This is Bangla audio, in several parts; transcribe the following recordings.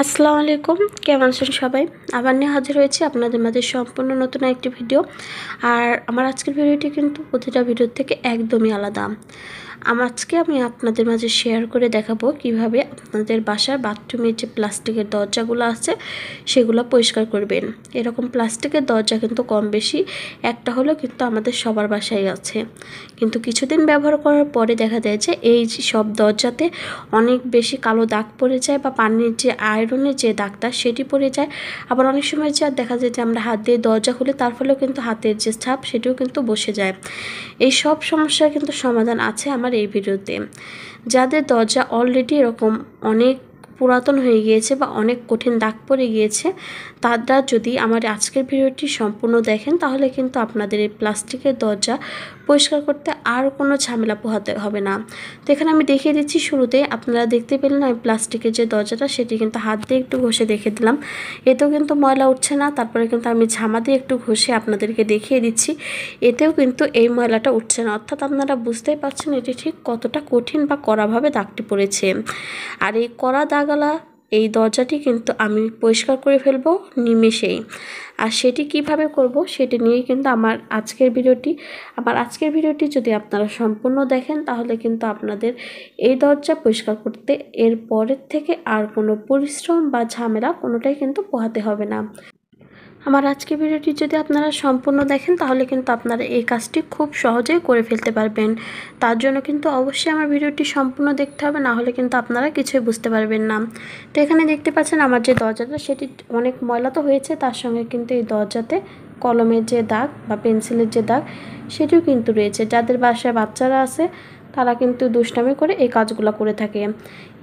আসসালামু আলাইকুম কেমন আছেন সবাই আবার নিয়ে হাজির হয়েছি আপনাদের মাঝে সম্পূর্ণ নতুন একটি ভিডিও আর আমার আজকের ভিডিওটি কিন্তু প্রতিটা ভিডিওর থেকে একদমই আলাদা আজকে আমি আপনাদের মাঝে শেয়ার করে দেখাবো কিভাবে আপনাদের বাসার বাথরুমের যে প্লাস্টিকের দরজাগুলো আছে সেগুলো পরিষ্কার করবেন এরকম প্লাস্টিকের দরজা কিন্তু কম বেশি একটা হলো কিন্তু আমাদের সবার বাসায় আছে কিন্তু কিছুদিন ব্যবহার করার পরে দেখা যায় যে এই সব দরজাতে অনেক বেশি কালো দাগ পড়ে যায় বা পানির যে আয় আয়রনের যে দাগটা সেটি পড়ে যায় আবার অনেক সময় যে দেখা যায় যে আমরা হাত দিয়ে দরজা খুলে তার ফলেও কিন্তু হাতের যে ছাপ সেটিও কিন্তু বসে যায় এই সব সমস্যার কিন্তু সমাধান আছে আমার এই ভিডিওতে যাদের দরজা অলরেডি এরকম অনেক পুরাতন হয়ে গিয়েছে বা অনেক কঠিন দাগ পড়ে গিয়েছে তারা যদি আমার আজকের ভিডিওটি সম্পূর্ণ দেখেন তাহলে কিন্তু আপনাদের এই প্লাস্টিকের দরজা পরিষ্কার করতে আর কোনো ঝামেলা পোহাতে হবে না তো এখানে আমি দেখিয়ে দিচ্ছি শুরুতে আপনারা দেখতে পেলেন আমি প্লাস্টিকের যে দরজাটা সেটি কিন্তু হাত দিয়ে একটু ঘষে দেখে দিলাম এতেও কিন্তু ময়লা উঠছে না তারপরে কিন্তু আমি ঝামা দিয়ে একটু ঘষে আপনাদেরকে দেখিয়ে দিচ্ছি এতেও কিন্তু এই ময়লাটা উঠছে না অর্থাৎ আপনারা বুঝতেই পারছেন এটি ঠিক কতটা কঠিন বা কড়াভাবে দাগটি পড়েছে আর এই কড়া দাগ থাকালা এই দরজাটি কিন্তু আমি পরিষ্কার করে ফেলবো নিমেষেই আর সেটি কিভাবে করব সেটি নিয়ে কিন্তু আমার আজকের ভিডিওটি আমার আজকের ভিডিওটি যদি আপনারা সম্পূর্ণ দেখেন তাহলে কিন্তু আপনাদের এই দরজা পরিষ্কার করতে এর পরের থেকে আর কোনো পরিশ্রম বা ঝামেলা কোনোটাই কিন্তু পোহাতে হবে না আমার আজকে ভিডিওটি যদি আপনারা সম্পূর্ণ দেখেন তাহলে কিন্তু আপনারা এই কাজটি খুব সহজেই করে ফেলতে পারবেন তার জন্য কিন্তু অবশ্যই আমার ভিডিওটি সম্পূর্ণ দেখতে হবে না হলে কিন্তু আপনারা কিছুই বুঝতে পারবেন না তো এখানে দেখতে পাচ্ছেন আমার যে দরজাটা সেটি অনেক ময়লা তো হয়েছে তার সঙ্গে কিন্তু এই দরজাতে কলমের যে দাগ বা পেন্সিলের যে দাগ সেটিও কিন্তু রয়েছে যাদের বাসায় বাচ্চারা আছে তারা কিন্তু দুষ্টামি করে এই কাজগুলো করে থাকে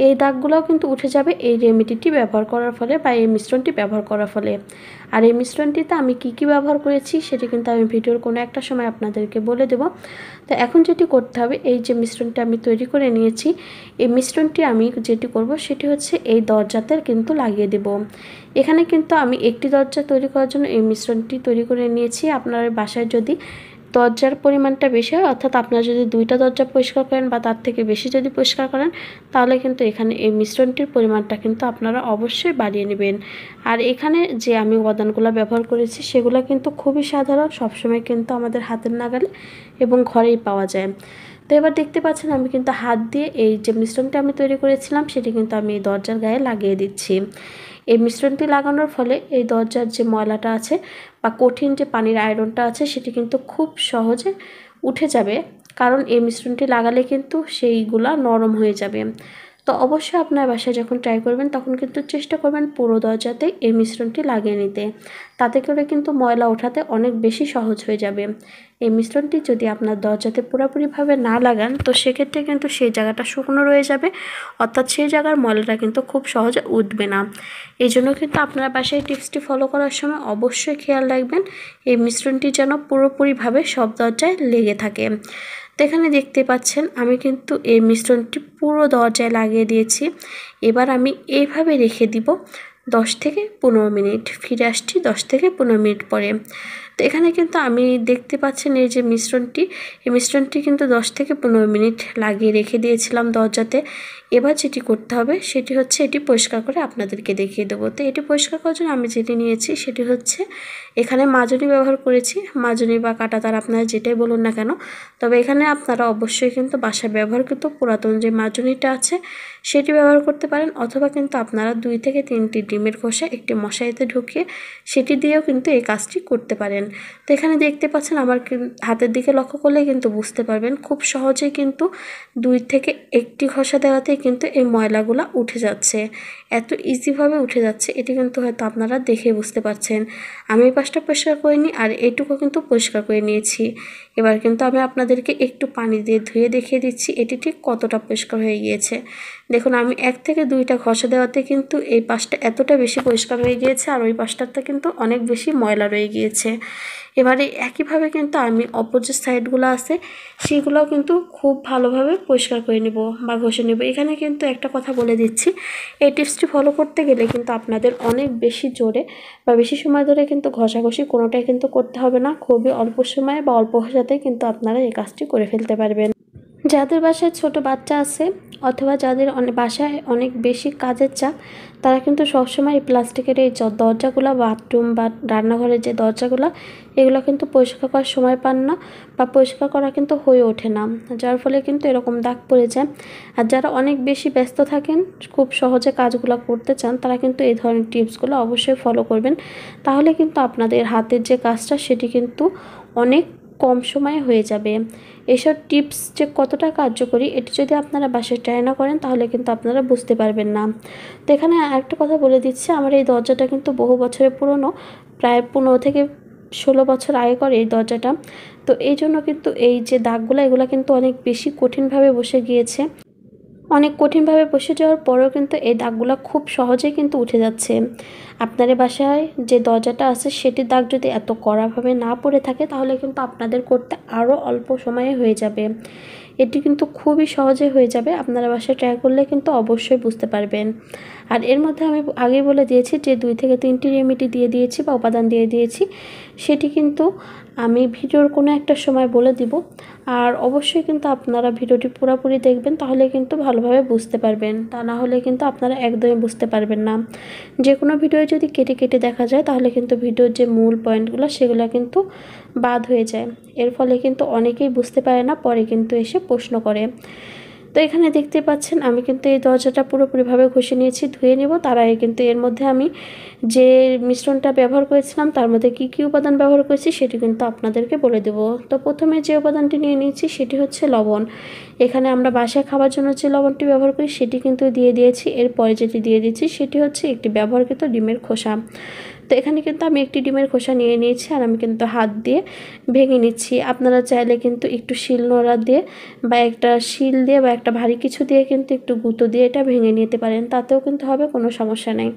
এই দাগগুলোও কিন্তু উঠে যাবে এই রেমিডিটি ব্যবহার করার ফলে বা এই মিশ্রণটি ব্যবহার করার ফলে আর এই মিশ্রণটিতে আমি কি কি ব্যবহার করেছি সেটি কিন্তু আমি ভিডিওর কোনো একটা সময় আপনাদেরকে বলে দেব তো এখন যেটি করতে হবে এই যে মিশ্রণটি আমি তৈরি করে নিয়েছি এই মিশ্রণটি আমি যেটি করব সেটি হচ্ছে এই দরজাতে কিন্তু লাগিয়ে দেব এখানে কিন্তু আমি একটি দরজা তৈরি করার জন্য এই মিশ্রণটি তৈরি করে নিয়েছি আপনার বাসায় যদি দরজার পরিমাণটা বেশি হয় অর্থাৎ আপনারা যদি দুইটা দরজা পরিষ্কার করেন বা তার থেকে বেশি যদি পরিষ্কার করেন তাহলে কিন্তু এখানে এই মিশ্রণটির পরিমাণটা কিন্তু আপনারা অবশ্যই বাড়িয়ে নেবেন আর এখানে যে আমি উপাদানগুলো ব্যবহার করেছি সেগুলো কিন্তু খুবই সাধারণ সবসময় কিন্তু আমাদের হাতের নাগালে এবং ঘরেই পাওয়া যায় তো এবার দেখতে পাচ্ছেন আমি কিন্তু হাত দিয়ে এই যে মিশ্রণটা আমি তৈরি করেছিলাম সেটি কিন্তু আমি দরজার গায়ে লাগিয়ে দিচ্ছি এই মিশ্রণটি লাগানোর ফলে এই দরজার যে ময়লাটা আছে বা কঠিন যে পানির আয়রনটা আছে সেটি কিন্তু খুব সহজে উঠে যাবে কারণ এই মিশ্রণটি লাগালে কিন্তু সেইগুলা নরম হয়ে যাবে তো অবশ্যই আপনার বাসায় যখন ট্রাই করবেন তখন কিন্তু চেষ্টা করবেন পুরো দরজাতে এই মিশ্রণটি লাগিয়ে নিতে তাতে করে কিন্তু ময়লা ওঠাতে অনেক বেশি সহজ হয়ে যাবে এই মিশ্রণটি যদি আপনার দরজাতে পুরোপুরিভাবে না লাগান তো সেক্ষেত্রে কিন্তু সেই জায়গাটা শুকনো রয়ে যাবে অর্থাৎ সেই জায়গার ময়লাটা কিন্তু খুব সহজে উঠবে না এই জন্য কিন্তু আপনার বাসায় টিপসটি ফলো করার সময় অবশ্যই খেয়াল রাখবেন এই মিশ্রণটি যেন পুরোপুরিভাবে সব দরজায় লেগে থাকে তো এখানে দেখতে পাচ্ছেন আমি কিন্তু এই মিশ্রণটি পুরো দরজায় লাগিয়ে দিয়েছি এবার আমি এইভাবে রেখে দিব দশ থেকে পনেরো মিনিট ফিরে আসছি দশ থেকে পনেরো মিনিট পরে তো এখানে কিন্তু আমি দেখতে পাচ্ছেন এই যে মিশ্রণটি এই মিশ্রণটি কিন্তু 10 থেকে পনেরো মিনিট লাগিয়ে রেখে দিয়েছিলাম দরজাতে এবার যেটি করতে হবে সেটি হচ্ছে এটি পরিষ্কার করে আপনাদেরকে দেখিয়ে দেবো তো এটি পরিষ্কার করার জন্য আমি যেটি নিয়েছি সেটি হচ্ছে এখানে মাজনি ব্যবহার করেছি মাজনি বা তার আপনারা যেটাই বলুন না কেন তবে এখানে আপনারা অবশ্যই কিন্তু বাসায় ব্যবহার কিন্তু পুরাতন যে মাজনিটা আছে সেটি ব্যবহার করতে পারেন অথবা কিন্তু আপনারা দুই থেকে তিনটি ডিমের খোসা একটি মশারিতে ঢুকিয়ে সেটি দিয়েও কিন্তু এই কাজটি করতে পারেন নেবেন তো এখানে দেখতে পাচ্ছেন আমার হাতের দিকে লক্ষ্য করলে কিন্তু বুঝতে পারবেন খুব সহজে কিন্তু দুই থেকে একটি ঘষা দেওয়াতেই কিন্তু এই ময়লাগুলো উঠে যাচ্ছে এত ইজিভাবে উঠে যাচ্ছে এটি কিন্তু হয়তো আপনারা দেখে বুঝতে পারছেন আমি এই পাশটা পরিষ্কার করে নিই আর এটুকু কিন্তু পরিষ্কার করে নিয়েছি এবার কিন্তু আমি আপনাদেরকে একটু পানি দিয়ে ধুয়ে দেখিয়ে দিচ্ছি এটি ঠিক কতটা পরিষ্কার হয়ে গিয়েছে দেখুন আমি এক থেকে দুইটা ঘষা দেওয়াতে কিন্তু এই পাশটা এতটা বেশি পরিষ্কার হয়ে গিয়েছে আর ওই পাশটাতে কিন্তু অনেক বেশি ময়লা রয়ে গিয়েছে এবারে একইভাবে কিন্তু আমি অপোজিট সাইডগুলো আছে সেগুলোও কিন্তু খুব ভালোভাবে পরিষ্কার করে নেব বা ঘষে নেব এখানে কিন্তু একটা কথা বলে দিচ্ছি এই টিপসটি ফলো করতে গেলে কিন্তু আপনাদের অনেক বেশি জোরে বা বেশি সময় ধরে কিন্তু ঘষাঘষি কোনোটাই কিন্তু করতে হবে না খুবই অল্প সময়ে বা অল্প ভাষাতে কিন্তু আপনারা এই কাজটি করে ফেলতে পারবেন যাদের বাসায় ছোট বাচ্চা আছে অথবা যাদের বাসায় অনেক বেশি কাজের চাপ তারা কিন্তু সবসময় প্লাস্টিকের এই দরজাগুলো বাথরুম বা রান্নাঘরের যে দরজাগুলো এগুলো কিন্তু পরিষ্কার করার সময় পান না বা পরিষ্কার করা কিন্তু হয়ে ওঠে না যার ফলে কিন্তু এরকম দাগ পড়ে যায় আর যারা অনেক বেশি ব্যস্ত থাকেন খুব সহজে কাজগুলো করতে চান তারা কিন্তু এই ধরনের টিপসগুলো অবশ্যই ফলো করবেন তাহলে কিন্তু আপনাদের হাতের যে কাজটা সেটি কিন্তু অনেক কম সময়ে হয়ে যাবে এসব টিপস যে কতটা কার্যকরী এটি যদি আপনারা বাসায় ট্রাই না করেন তাহলে কিন্তু আপনারা বুঝতে পারবেন না তো এখানে আরেকটা কথা বলে দিচ্ছি আমার এই দরজাটা কিন্তু বহু বছরের পুরনো প্রায় পনেরো থেকে ষোলো বছর আগে করে এই দরজাটা তো এই জন্য কিন্তু এই যে দাগগুলো এগুলো কিন্তু অনেক বেশি কঠিনভাবে বসে গিয়েছে অনেক কঠিনভাবে বসে যাওয়ার পরেও কিন্তু এই দাগগুলো খুব সহজে কিন্তু উঠে যাচ্ছে আপনাদের বাসায় যে দরজাটা আছে সেটির দাগ যদি এত কড়াভাবে না পড়ে থাকে তাহলে কিন্তু আপনাদের করতে আরও অল্প সময়ে হয়ে যাবে এটি কিন্তু খুবই সহজে হয়ে যাবে আপনারা বাসায় ট্রাই করলে কিন্তু অবশ্যই বুঝতে পারবেন আর এর মধ্যে আমি আগে বলে দিয়েছি যে দুই থেকে তিনটি রেমিডি দিয়ে দিয়েছি বা উপাদান দিয়ে দিয়েছি সেটি কিন্তু আমি ভিডিওর কোনো একটা সময় বলে দিব আর অবশ্যই কিন্তু আপনারা ভিডিওটি পুরোপুরি দেখবেন তাহলে কিন্তু ভালোভাবে বুঝতে পারবেন তা না হলে কিন্তু আপনারা একদমই বুঝতে পারবেন না যে কোনো ভিডিও যদি কেটে কেটে দেখা যায় তাহলে কিন্তু ভিডিওর যে মূল পয়েন্টগুলো সেগুলো কিন্তু বাদ হয়ে যায় এর ফলে কিন্তু অনেকেই বুঝতে পারে না পরে কিন্তু এসে প্রশ্ন করে তো এখানে দেখতে পাচ্ছেন আমি কিন্তু এই দরজাটা পুরোপুরিভাবে ঘষে নিয়েছি ধুয়ে নেব তার আগে কিন্তু এর মধ্যে আমি যে মিশ্রণটা ব্যবহার করেছিলাম তার মধ্যে কি কি উপাদান ব্যবহার করেছি সেটি কিন্তু আপনাদেরকে বলে দেব তো প্রথমে যে উপাদানটি নিয়ে নিয়েছি সেটি হচ্ছে লবণ এখানে আমরা বাসায় খাবার জন্য যে লবণটি ব্যবহার করি সেটি কিন্তু দিয়ে দিয়েছি এরপরে যেটি দিয়ে দিয়েছি সেটি হচ্ছে একটি ব্যবহারকৃত ডিমের খোসা তো এখানে কিন্তু আমি একটি ডিমের খোসা নিয়ে নিয়েছি আর আমি কিন্তু হাত দিয়ে ভেঙে নিচ্ছি আপনারা চাইলে কিন্তু একটু শিল নোড়া দিয়ে বা একটা শিল দিয়ে বা একটা ভারী কিছু দিয়ে কিন্তু একটু গুঁতো দিয়ে এটা ভেঙে নিতে পারেন তাতেও কিন্তু হবে কোনো সমস্যা নেই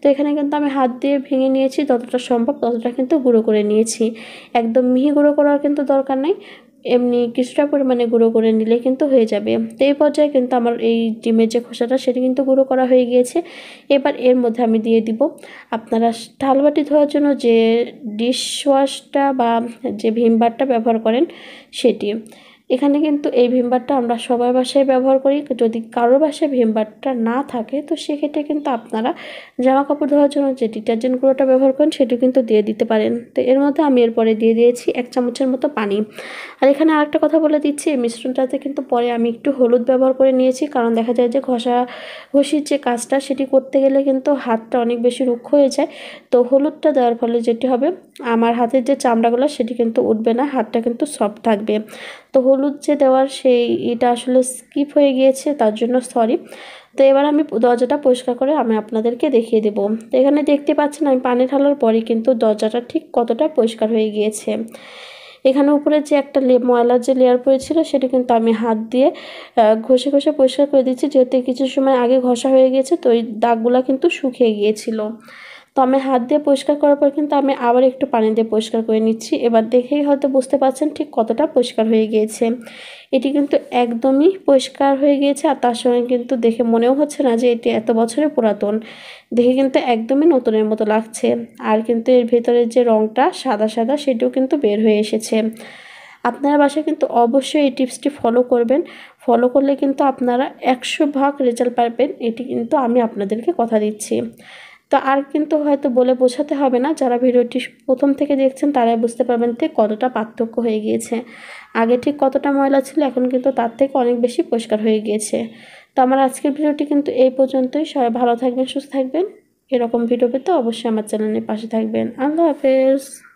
তো এখানে কিন্তু আমি হাত দিয়ে ভেঙে নিয়েছি যতটা সম্ভব ততটা কিন্তু গুঁড়ো করে নিয়েছি একদম মিহি গুঁড়ো করার কিন্তু দরকার নেই এমনি কিছুটা পরিমাণে গুঁড়ো করে নিলে কিন্তু হয়ে যাবে তো এই পর্যায়ে কিন্তু আমার এই ডিমের যে খোসাটা সেটি কিন্তু গুঁড়ো করা হয়ে গিয়েছে এবার এর মধ্যে আমি দিয়ে দিব আপনারা থালবাটি ধোয়ার জন্য যে ডিশ ওয়াশটা বা যে ভিমবারটা ব্যবহার করেন সেটি এখানে কিন্তু এই ভিমবারটা আমরা সবার বাসায় ব্যবহার করি যদি কারোর বাসায় ভিমবারটা না থাকে তো সেক্ষেত্রে কিন্তু আপনারা জামা কাপড় ধোয়ার জন্য যে ডিটারজেন্ট গুঁড়োটা ব্যবহার করেন সেটি কিন্তু দিয়ে দিতে পারেন তো এর মধ্যে আমি এরপরে দিয়ে দিয়েছি এক চামচের মতো পানি আর এখানে আরেকটা কথা বলে দিচ্ছি এই মিশ্রণটাতে কিন্তু পরে আমি একটু হলুদ ব্যবহার করে নিয়েছি কারণ দেখা যায় যে ঘষা ঘষির যে কাজটা সেটি করতে গেলে কিন্তু হাতটা অনেক বেশি রুক্ষ হয়ে যায় তো হলুদটা দেওয়ার ফলে যেটি হবে আমার হাতের যে চামড়াগুলো সেটি কিন্তু উঠবে না হাতটা কিন্তু সফট থাকবে তো হলুদ যে দেওয়ার সেই এটা আসলে স্কিপ হয়ে গিয়েছে তার জন্য সরি তো এবার আমি দরজাটা পরিষ্কার করে আমি আপনাদেরকে দেখিয়ে দেব তো এখানে দেখতে পাচ্ছেন আমি পানি ঢালার পরে কিন্তু দরজাটা ঠিক কতটা পরিষ্কার হয়ে গিয়েছে এখানে উপরে যে একটা ময়লার যে লেয়ার পড়েছিল সেটা কিন্তু আমি হাত দিয়ে ঘষে ঘষে পরিষ্কার করে দিচ্ছি যেহেতু কিছু সময় আগে ঘষা হয়ে গিয়েছে তো ওই দাগগুলো কিন্তু শুকিয়ে গিয়েছিলো তো আমি হাত দিয়ে পরিষ্কার করার পর কিন্তু আমি আবার একটু পানি দিয়ে পরিষ্কার করে নিচ্ছি এবার দেখেই হয়তো বুঝতে পারছেন ঠিক কতটা পরিষ্কার হয়ে গিয়েছে এটি কিন্তু একদমই পরিষ্কার হয়ে গিয়েছে আর তার সঙ্গে কিন্তু দেখে মনেও হচ্ছে না যে এটি এত বছরের পুরাতন দেখে কিন্তু একদমই নতুনের মতো লাগছে আর কিন্তু এর ভেতরের যে রঙটা সাদা সাদা সেটিও কিন্তু বের হয়ে এসেছে আপনারা বাসায় কিন্তু অবশ্যই এই টিপসটি ফলো করবেন ফলো করলে কিন্তু আপনারা একশো ভাগ রেজাল্ট পারবেন এটি কিন্তু আমি আপনাদেরকে কথা দিচ্ছি তো আর কিন্তু হয়তো বলে বোঝাতে হবে না যারা ভিডিওটি প্রথম থেকে দেখছেন তারাই বুঝতে পারবেন যে কতটা পার্থক্য হয়ে গিয়েছে আগে ঠিক কতটা ময়লা ছিল এখন কিন্তু তার থেকে অনেক বেশি পরিষ্কার হয়ে গিয়েছে তো আমার আজকের ভিডিওটি কিন্তু এই পর্যন্তই সবাই ভালো থাকবেন সুস্থ থাকবেন এরকম ভিডিও পেতে অবশ্যই আমার চ্যানেলের পাশে থাকবেন আল্লাহ হাফেজ